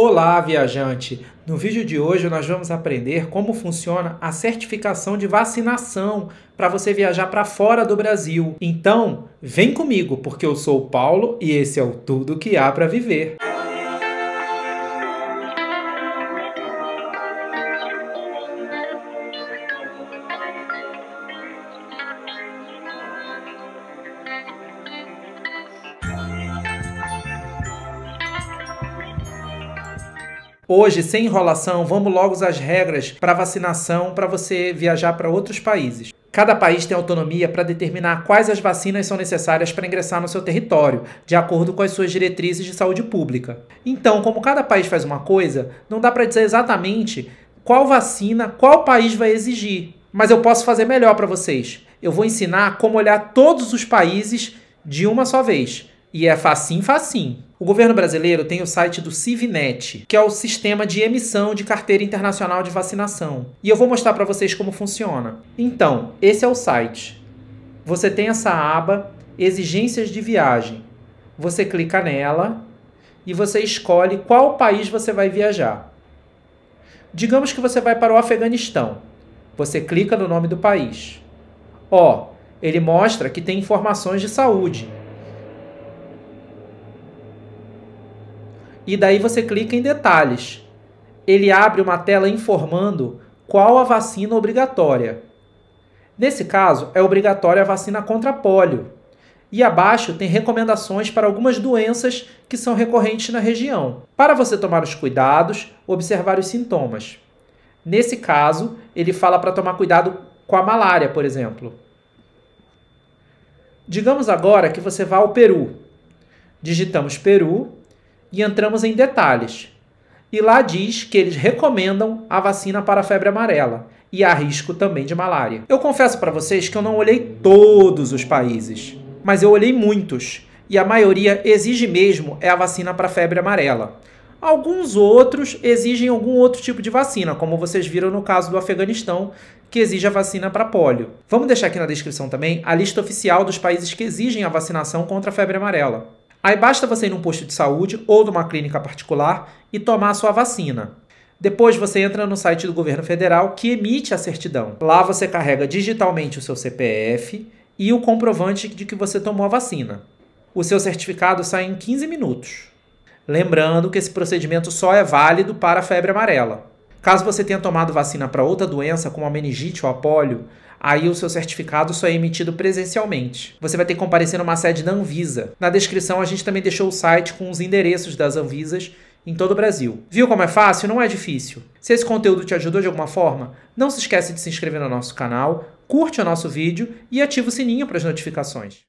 Olá, viajante! No vídeo de hoje nós vamos aprender como funciona a certificação de vacinação para você viajar para fora do Brasil. Então, vem comigo, porque eu sou o Paulo e esse é o Tudo que há para viver. Hoje, sem enrolação, vamos logo às regras para vacinação para você viajar para outros países. Cada país tem autonomia para determinar quais as vacinas são necessárias para ingressar no seu território, de acordo com as suas diretrizes de saúde pública. Então, como cada país faz uma coisa, não dá para dizer exatamente qual vacina qual país vai exigir. Mas eu posso fazer melhor para vocês. Eu vou ensinar como olhar todos os países de uma só vez. E é facinho, facinho. O governo brasileiro tem o site do Civinet, que é o sistema de emissão de carteira internacional de vacinação. E eu vou mostrar para vocês como funciona. Então, esse é o site. Você tem essa aba Exigências de viagem. Você clica nela e você escolhe qual país você vai viajar. Digamos que você vai para o Afeganistão. Você clica no nome do país. Ó, ele mostra que tem informações de saúde e daí você clica em detalhes. Ele abre uma tela informando qual a vacina obrigatória. Nesse caso, é obrigatória a vacina contra pólio. E abaixo tem recomendações para algumas doenças que são recorrentes na região, para você tomar os cuidados, observar os sintomas. Nesse caso, ele fala para tomar cuidado com a malária, por exemplo. Digamos agora que você vá ao Peru. Digitamos Peru e entramos em detalhes. E lá diz que eles recomendam a vacina para a febre amarela e há risco também de malária. Eu confesso para vocês que eu não olhei todos os países, mas eu olhei muitos e a maioria exige mesmo é a vacina para a febre amarela. Alguns outros exigem algum outro tipo de vacina, como vocês viram no caso do Afeganistão, que exige a vacina para pólio. Vamos deixar aqui na descrição também a lista oficial dos países que exigem a vacinação contra a febre amarela. Aí basta você ir num posto de saúde ou numa clínica particular e tomar a sua vacina. Depois você entra no site do governo federal que emite a certidão. Lá você carrega digitalmente o seu CPF e o comprovante de que você tomou a vacina. O seu certificado sai em 15 minutos. Lembrando que esse procedimento só é válido para a febre amarela. Caso você tenha tomado vacina para outra doença, como a meningite ou a polio, aí o seu certificado só é emitido presencialmente. Você vai ter que comparecer numa sede da Anvisa. Na descrição a gente também deixou o site com os endereços das Anvisas em todo o Brasil. Viu como é fácil? Não é difícil. Se esse conteúdo te ajudou de alguma forma, não se esquece de se inscrever no nosso canal, curte o nosso vídeo e ativa o sininho para as notificações.